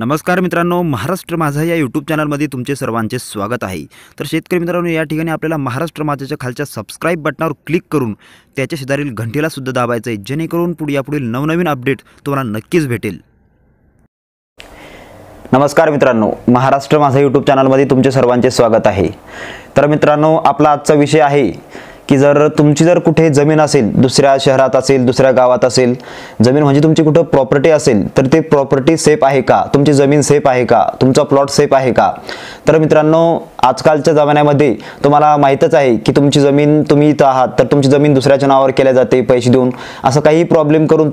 नमस्कार मित्रांनो महाराष्ट्र माझा या यूट्यूब चॅनलमध्ये तुमचे सर्वांचे स्वागत आहे तर शेतकरी मित्रांनो या ठिकाणी आपल्याला महाराष्ट्र माझ्याच्या खालच्या सबस्क्राईब बटनावर क्लिक करून त्याच्या शेजारील सुद्धा दाबायचं आहे जेणेकरून पुढे यापुढील नवनवीन अपडेट तुम्हाला नक्कीच भेटेल नमस्कार मित्रांनो महाराष्ट्र माझा यूट्यूब चॅनलमध्ये तुमचे सर्वांचे स्वागत आहे तर मित्रांनो आपला आजचा विषय आहे की जर तुमची जर कुठे जमीन असेल दुसऱ्या शहरात असेल दुसऱ्या गावात असेल जमीन म्हणजे तुमची कुठं प्रॉपर्टी असेल तर ते प्रॉपर्टी सेफ आहे का तुमची जमीन सेफ आहे का तुमचा प्लॉट सेफ आहे का तर मित्रांनो आजकालच्या जमान्यामध्ये तुम्हाला माहीतच आहे की तुमची जमीन तुम्ही इथं आहात तर तुमची जमीन दुसऱ्याच्या नावावर केल्या जाते पैसे देऊन असं काही प्रॉब्लेम करून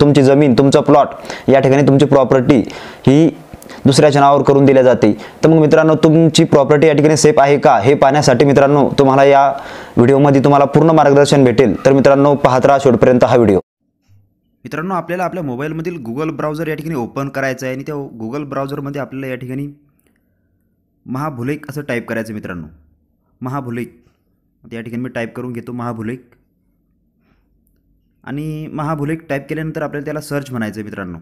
तुमची जमीन तुमचा प्लॉट या ठिकाणी तुमची प्रॉपर्टी ही दुसऱ्याच्या नावावर करून दिल्या जाते तर मग मित्रांनो तुमची प्रॉपर्टी या ठिकाणी सेफ आहे का हे पाहण्यासाठी मित्रांनो तुम्हाला या व्हिडिओमध्ये तुम्हाला पूर्ण मार्गदर्शन भेटेल तर मित्रांनो पाहत राहा शेवटपर्यंत हा व्हिडिओ मित्रांनो आपल्याला आपल्या मोबाईलमधील गुगल ब्राउझर या ठिकाणी ओपन करायचं आहे आणि त्या गुगल ब्राउझरमध्ये आपल्याला या ठिकाणी महाभुलेक असं टाईप करायचं मित्रांनो महाभुलेक या ठिकाणी मी टाईप करून घेतो महाभुलेक आणि महाभुलेक टाईप केल्यानंतर आपल्याला त्याला सर्च म्हणायचं आहे मित्रांनो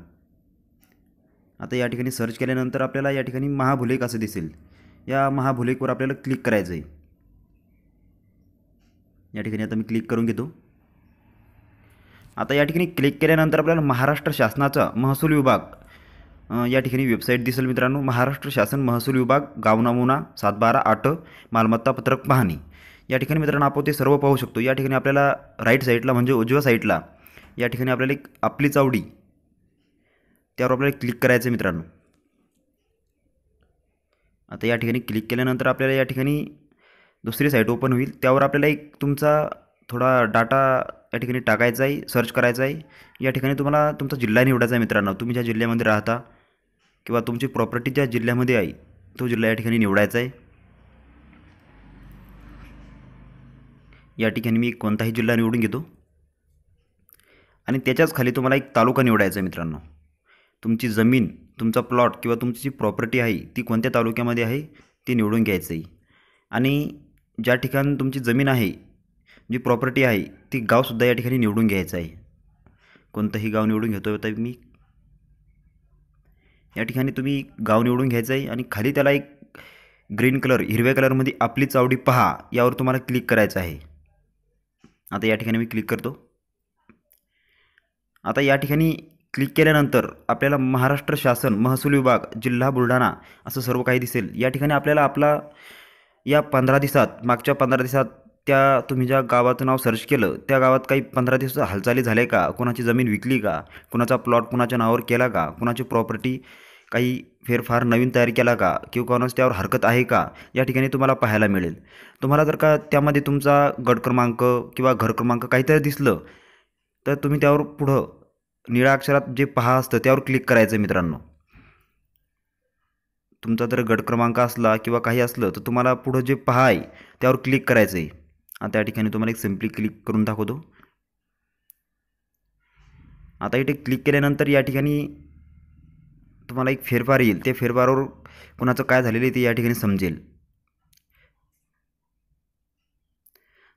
आता या ठिकाणी सर्च केल्यानंतर आपल्याला या ठिकाणी महाभुलेख असं दिसेल या महाभुलेकवर आपल्याला क्लिक करायचं आहे या ठिकाणी आता मी क्लिक करून घेतो आता या ठिकाणी क्लिक केल्यानंतर आपल्याला महाराष्ट्र शासनाचा महसूल विभाग या ठिकाणी वेबसाईट दिसेल मित्रांनो महाराष्ट्र शासन महसूल विभाग गावनामुना सातबारा आठ मालमत्ता पत्रक पाहणी या ठिकाणी मित्रांनो आपण ते सर्व पाहू शकतो या ठिकाणी आपल्याला राईट साईडला म्हणजे उजव्या साईडला या ठिकाणी आपल्याला एक आपली चावडी त्यावर आपल्याला क्लिक करायचं आहे मित्रांनो आता या ठिकाणी क्लिक केल्यानंतर आपल्याला या ठिकाणी दुसरी साईट ओपन होईल त्यावर आपल्याला एक तुमचा थोडा डाटा या ठिकाणी टाकायचा आहे सर्च करायचा आहे या ठिकाणी तुम्हाला तुमचा जिल्हा निवडायचा आहे मित्रांनो तुम्ही ज्या जिल्ह्यामध्ये राहता किंवा तुमची प्रॉपर्टी ज्या जिल्ह्यामध्ये आहे तो जिल्हा या ठिकाणी निवडायचा आहे या ठिकाणी मी कोणताही जिल्हा निवडून घेतो आणि त्याच्याच खाली तुम्हाला एक तालुका निवडायचा आहे मित्रांनो तुमची जमीन तुमचा प्लॉट किंवा तुमची जी प्रॉपर्टी आहे ती कोणत्या तालुक्यामध्ये आहे ती निवडून घ्यायचं आहे आणि ज्या ठिकाणी तुमची जमीन आहे जी प्रॉपर्टी आहे ती गावसुद्धा या ठिकाणी निवडून घ्यायचं आहे कोणतंही गाव निवडून घेतो आता मी या ठिकाणी तुम्ही गाव निवडून घ्यायचं आहे आणि खाली त्याला एक ग्रीन कलर हिरव्या कलरमध्ये आपली चावडी पहा यावर तुम्हाला क्लिक करायचं आहे आता या ठिकाणी मी क्लिक करतो आता या ठिकाणी क्लिक केल्यानंतर आपल्याला महाराष्ट्र शासन महसूल विभाग जिल्हा बुलढाणा असं सर्व काही दिसेल या ठिकाणी आपल्याला आपला या पंधरा दिवसात मागच्या पंधरा दिवसात त्या तुम्ही ज्या गावाचं नाव सर्च केलं त्या गावात काही पंधरा दिवस हालचाली झाले का कुणाची जमीन विकली का कुणाचा प्लॉट कुणाच्या नावावर केला का कुणाची प्रॉपर्टी काही फेरफार नवीन तयार केला का किंवा कोणाच त्यावर हरकत आहे का या ठिकाणी तुम्हाला पाहायला मिळेल तुम्हाला जर का त्यामध्ये तुमचा गट क्रमांक किंवा घर क्रमांक काहीतरी दिसलं तर तुम्ही त्यावर पुढं निळ्या अक्षरात जे पहा असतं त्यावर क्लिक करायचं मित्रांनो तुमचा जर गट क्रमांक असला किंवा काही असलं तर तुम्हाला पुढं जे पहा आहे त्यावर क्लिक करायचं आहे आणि त्या ठिकाणी तुम्हाला एक सिम्पली क्लिक करून दाखवतो आता इथे क्लिक केल्यानंतर या ठिकाणी तुम्हाला एक फेरफार येईल त्या फेरफारवर कोणाचं काय झालेलं आहे ते या ठिकाणी समजेल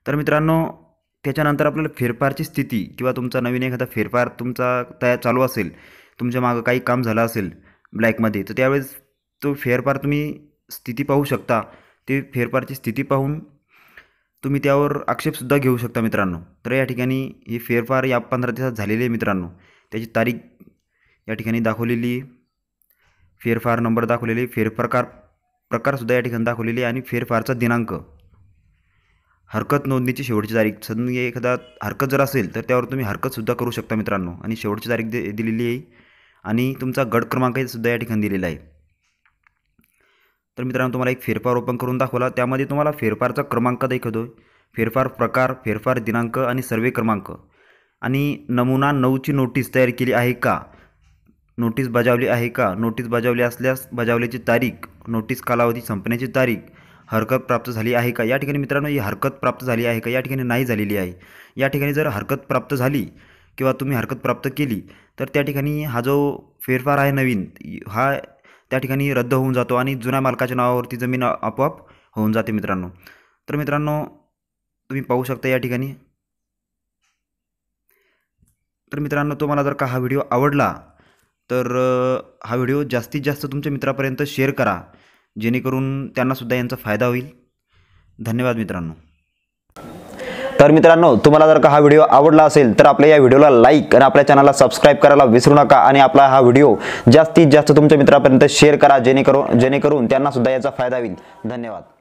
तर मित्रांनो त्याच्यानंतर आपल्याला फेरफारची स्थिती किंवा तुमचा नवीन एखादा फेरफार तुमचा तयार चालू असेल तुमच्या मागं काही काम झालं असेल ब्लॅकमध्ये तर त्यावेळेस तो फेरफार तुम्ही स्थिती पाहू शकता ते फेरफारची स्थिती पाहून तुम्ही त्यावर आक्षेपसुद्धा घेऊ शकता मित्रांनो तर या ठिकाणी हे फेरफार या पंधरा दिवसात झालेले आहे मित्रांनो त्याची तारीख या ठिकाणी दाखवलेली फेरफार नंबर दाखवलेले फेरप्रकार प्रकारसुद्धा या ठिकाणी दाखवलेले आणि फेरफारचा दिनांक हरकत नोंदणीची शेवटची तारीख सध्या एखादा हरकत जर असेल तर त्यावर तुम्ही हरकतसुद्धा करू शकता मित्रांनो आणि शेवटची तारीख दे दिलेली आहे आणि तुमचा गट क्रमांकसुद्धा या ठिकाणी दिलेला आहे तर मित्रांनो तुम्हाला एक फेरफार ओपन करून दाखवला त्यामध्ये तुम्हाला फेरफारचा क्रमांक दाखवतो फेरफार प्रकार फेरफार दिनांक आणि सर्वे क्रमांक आणि नमुना नऊची नोटीस तयार केली आहे का नोटीस बजावली आहे का नोटीस बजावली असल्यास बजावल्याची तारीख नोटीस कालावधी संपण्याची तारीख हरकत प्राप्त झाली आहे का या ठिकाणी मित्रांनो ही हरकत प्राप्त झाली आहे का या ठिकाणी नाही झालेली आहे या ठिकाणी जर हरकत प्राप्त झाली किंवा तुम्ही हरकत प्राप्त केली तर त्या ठिकाणी हा जो फेरफार आहे नवीन हा त्या ठिकाणी रद्द होऊन जातो आणि जुन्या मालकाच्या नावावरती जमीन आपोआप होऊन जाते मित्रांनो तर मित्रांनो तुम्ही पाहू शकता या ठिकाणी तर मित्रांनो तुम्हाला जर का हा व्हिडिओ आवडला तर हा व्हिडिओ जास्तीत जास्त तुमच्या मित्रापर्यंत शेअर करा जेणेकरून त्यांनासुद्धा यांचा फायदा होईल धन्यवाद मित्रांनो तर मित्रांनो तुम्हाला जर का हा व्हिडिओ आवडला असेल तर आपल्या या व्हिडिओला लाईक आणि आपल्या चॅनलला सबस्क्राईब करायला विसरू नका आणि आपला हा व्हिडिओ जास्तीत जास्त तुमच्या मित्रापर्यंत शेअर करा जेणेकरून जेणेकरून त्यांनासुद्धा याचा फायदा होईल धन्यवाद